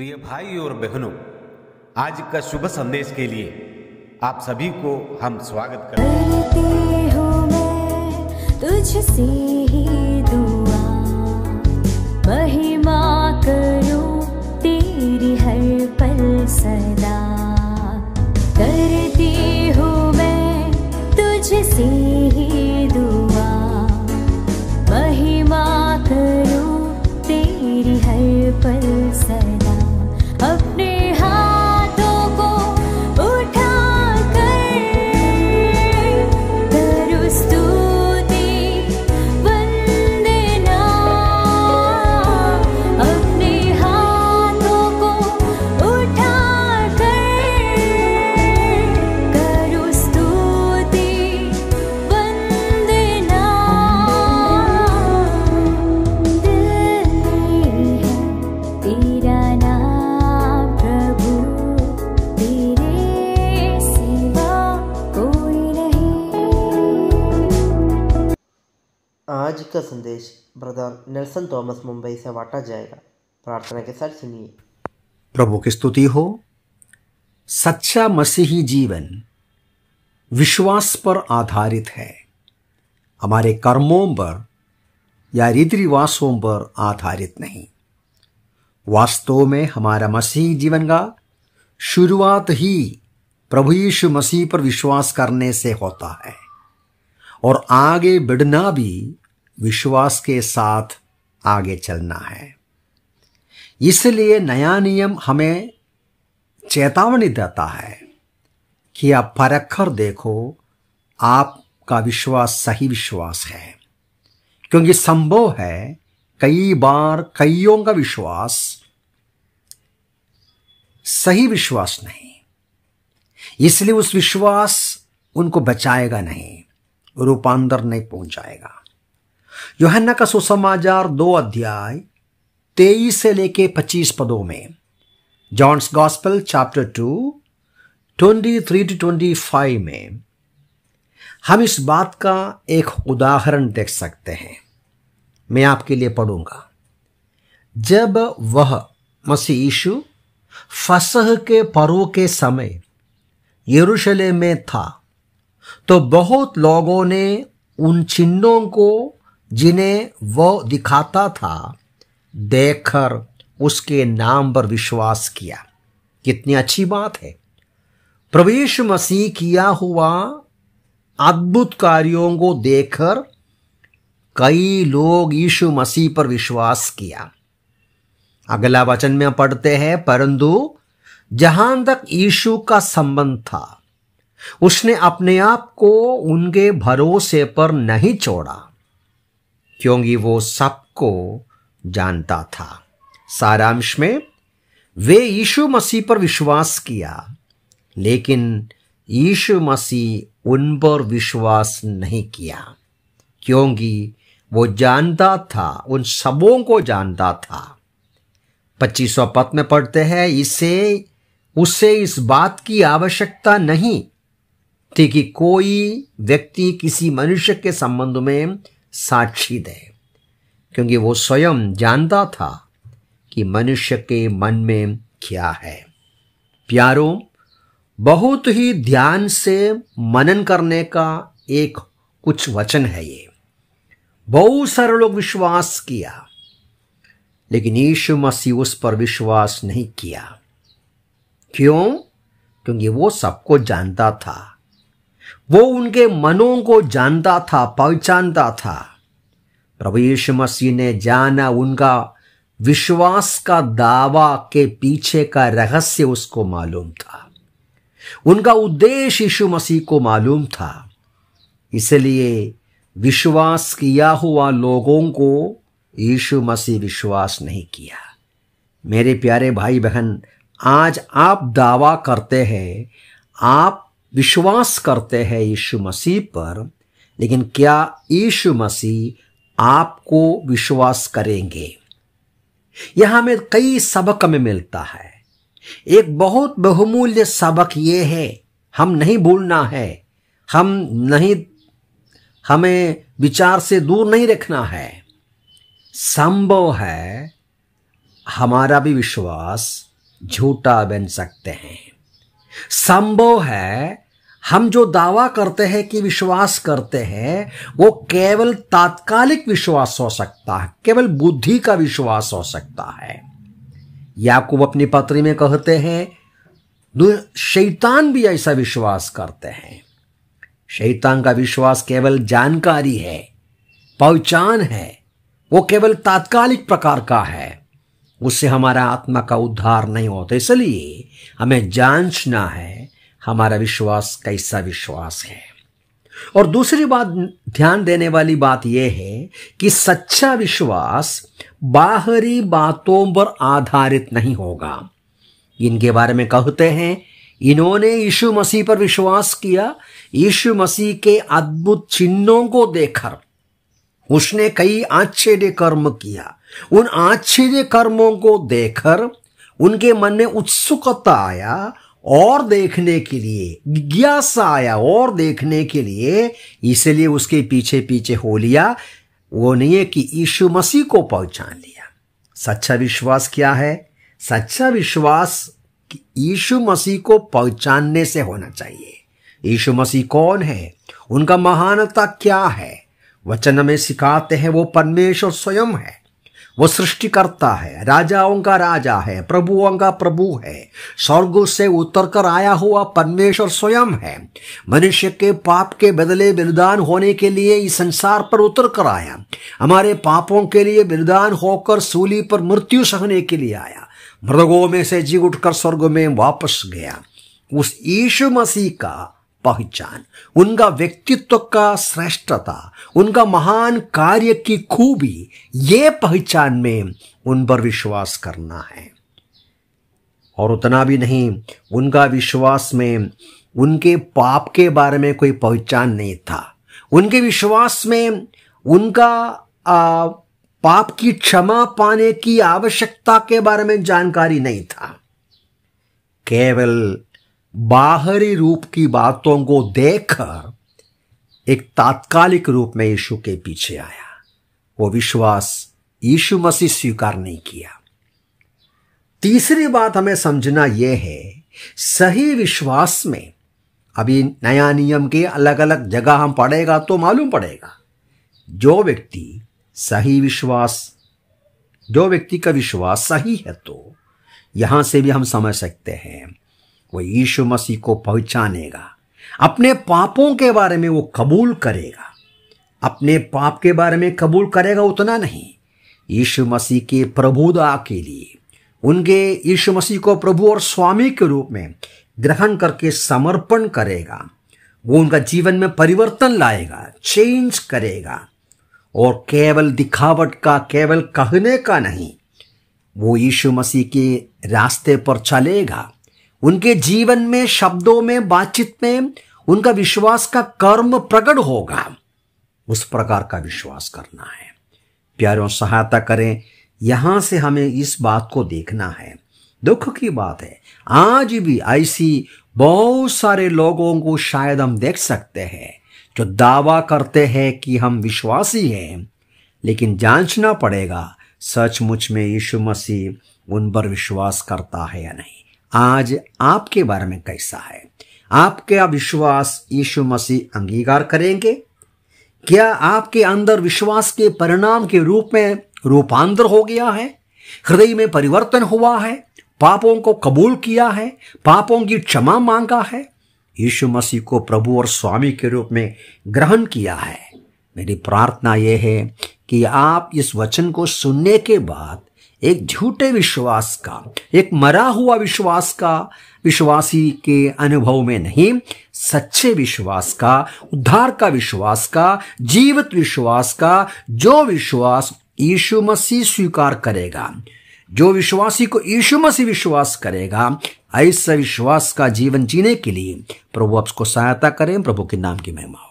प्रिय भाई और बहनों आज का शुभ संदेश के लिए आप सभी को हम स्वागत करते तुझसे ही दुआ करो तेरी हर पल सर का संदेश ब्रदर नेल्सन थॉमस मुंबई से बांटा जाएगा प्रार्थना के साथ सुनिए प्रभु की स्तुति हो सच्चा मसीही जीवन विश्वास पर आधारित है हमारे कर्मों पर या रीति रिवासों पर आधारित नहीं वास्तव में हमारा मसीही जीवन का शुरुआत ही प्रभु यीशु मसीह पर विश्वास करने से होता है और आगे बढ़ना भी विश्वास के साथ आगे चलना है इसलिए नया नियम हमें चेतावनी देता है कि आप परखकर देखो आपका विश्वास सही विश्वास है क्योंकि संभव है कई बार कईयों का विश्वास सही विश्वास नहीं इसलिए उस विश्वास उनको बचाएगा नहीं रूपांतर नहीं पहुंचाएगा योहन्ना का सुसमाचार दो अध्याय तेईस से लेके पच्चीस पदों में John's gospel chapter two twenty three two twenty five में हम इस बात का एक उदाहरण देख सकते हैं मैं आपके लिए पढ़ूंगा जब वह मसीशु यीशु फसह के पर्व के समय यरूशलेम में था तो बहुत लोगों ने उन चिन्हों को जिन्हें वो दिखाता था देखकर उसके नाम पर विश्वास किया कितनी अच्छी बात है प्रवेश मसीह किया हुआ अद्भुत कार्यों को देखकर कई लोग यीशु मसीह पर विश्वास किया अगला वचन में पढ़ते हैं परंतु जहां तक यीशु का संबंध था उसने अपने आप को उनके भरोसे पर नहीं छोड़ा क्योंकि वो सबको जानता था सारांश में वे यीशु मसीह पर विश्वास किया लेकिन यीशु मसीह उन पर विश्वास नहीं किया क्योंकि वो जानता था उन सबों को जानता था पच्चीसवा पद में पढ़ते हैं इसे उसे इस बात की आवश्यकता नहीं थी कि कोई व्यक्ति किसी मनुष्य के संबंध में साक्षी दे क्योंकि वो स्वयं जानता था कि मनुष्य के मन में क्या है प्यारों बहुत ही ध्यान से मनन करने का एक कुछ वचन है ये बहुत सारे लोग विश्वास किया लेकिन यीशु मसीह उस पर विश्वास नहीं किया क्यों क्योंकि वो सबको जानता था वो उनके मनों को जानता था पहचानता था प्रभु यीशु मसीह ने जाना उनका विश्वास का दावा के पीछे का रहस्य उसको मालूम था उनका उद्देश्य यीशु मसीह को मालूम था इसलिए विश्वास किया हुआ लोगों को यीशु मसीह विश्वास नहीं किया मेरे प्यारे भाई बहन आज आप दावा करते हैं आप विश्वास करते हैं यीशु मसीह पर लेकिन क्या यीशु मसीह आपको विश्वास करेंगे यह हमें कई सबक में मिलता है एक बहुत बहुमूल्य सबक ये है हम नहीं भूलना है हम नहीं हमें विचार से दूर नहीं रखना है संभव है हमारा भी विश्वास झूठा बन सकते हैं संभव है हम जो दावा करते हैं कि विश्वास करते हैं वो केवल तात्कालिक विश्वास हो सकता है केवल बुद्धि का विश्वास हो सकता है याकूब अपनी पत्री में कहते हैं शैतान भी ऐसा विश्वास करते हैं शैतान का विश्वास केवल जानकारी है पहचान है वो केवल तात्कालिक प्रकार का है उससे हमारा आत्मा का उद्धार नहीं होता इसलिए हमें जांचना है हमारा विश्वास कैसा विश्वास है और दूसरी बात ध्यान देने वाली बात यह है कि सच्चा विश्वास बाहरी बातों पर आधारित नहीं होगा इनके बारे में कहते हैं इन्होंने यीशु मसीह पर विश्वास किया यीशु मसीह के अद्भुत चिन्हों को देखकर उसने कई आश्चर्य कर्म किया उन आश्चर्य कर्मों को देखकर उनके मन में उत्सुकता आया और देखने के लिए जिज्ञासा आया और देखने के लिए इसलिए उसके पीछे पीछे हो लिया वो नहीं है कि यीशु मसीह को पहचान लिया सच्चा विश्वास क्या है सच्चा विश्वास यीशु मसीह को पहचानने से होना चाहिए यीशु मसीह कौन है उनका महानता क्या है वचन में सिखाते हैं वो परमेश्वर स्वयं है वो सृष्टिकर्ता है राजाओं का राजा है प्रभुओं का प्रभु है स्वर्ग से उतर कर आया हुआ परमेश्वर स्वयं है मनुष्य के पाप के बदले बलिदान होने के लिए इस संसार पर उतर कर आया हमारे पापों के लिए बलिदान होकर सूली पर मृत्यु सहने के लिए आया मृगों में से जी उठकर स्वर्ग में वापस गया उस यीशु मसीह का पहचान उनका व्यक्तित्व का श्रेष्ठता उनका महान कार्य की खूबी ये पहचान में उन पर विश्वास करना है और उतना भी नहीं उनका विश्वास में उनके पाप के बारे में कोई पहचान नहीं था उनके विश्वास में उनका आ, पाप की क्षमा पाने की आवश्यकता के बारे में जानकारी नहीं था केवल बाहरी रूप की बातों को देखकर एक तात्कालिक रूप में यीशु के पीछे आया वो विश्वास यीशु मसीह स्वीकार नहीं किया तीसरी बात हमें समझना यह है सही विश्वास में अभी नया नियम के अलग अलग जगह हम पढ़ेगा तो मालूम पड़ेगा जो व्यक्ति सही विश्वास जो व्यक्ति का विश्वास सही है तो यहां से भी हम समझ सकते हैं वो यीशु मसीह को पहचानेगा अपने पापों के बारे में वो कबूल करेगा अपने पाप के बारे में कबूल करेगा उतना नहीं यीशु मसीह के प्रभुदा के लिए उनके यीशु मसीह को प्रभु और स्वामी के रूप में ग्रहण करके समर्पण करेगा वो उनका जीवन में परिवर्तन लाएगा चेंज करेगा और केवल दिखावट का केवल कहने का नहीं वो यीशु मसीह के रास्ते पर चलेगा उनके जीवन में शब्दों में बातचीत में उनका विश्वास का कर्म प्रकट होगा उस प्रकार का विश्वास करना है प्यारों सहायता करें यहां से हमें इस बात को देखना है दुख की बात है आज भी ऐसी बहुत सारे लोगों को शायद हम देख सकते हैं जो दावा करते हैं कि हम विश्वासी हैं लेकिन जांचना पड़ेगा सचमुच में यीशु मसीह उन पर विश्वास करता है या नहीं आज आपके बारे में कैसा है आपका विश्वास यीशु मसीह अंगीकार करेंगे क्या आपके अंदर विश्वास के परिणाम के रूप में रूपांतर हो गया है हृदय में परिवर्तन हुआ है पापों को कबूल किया है पापों की क्षमा मांगा है यीशु मसीह को प्रभु और स्वामी के रूप में ग्रहण किया है मेरी प्रार्थना यह है कि आप इस वचन को सुनने के बाद एक झूठे विश्वास का एक मरा हुआ विश्वास का विश्वासी के अनुभव में नहीं सच्चे विश्वास का उद्धार का विश्वास का जीवित विश्वास का जो विश्वास यीशु मसीह स्वीकार करेगा जो विश्वासी को यीशु मसीह विश्वास करेगा ऐसा विश्वास का जीवन जीने के लिए प्रभु आपको सहायता करें प्रभु के नाम की महिमा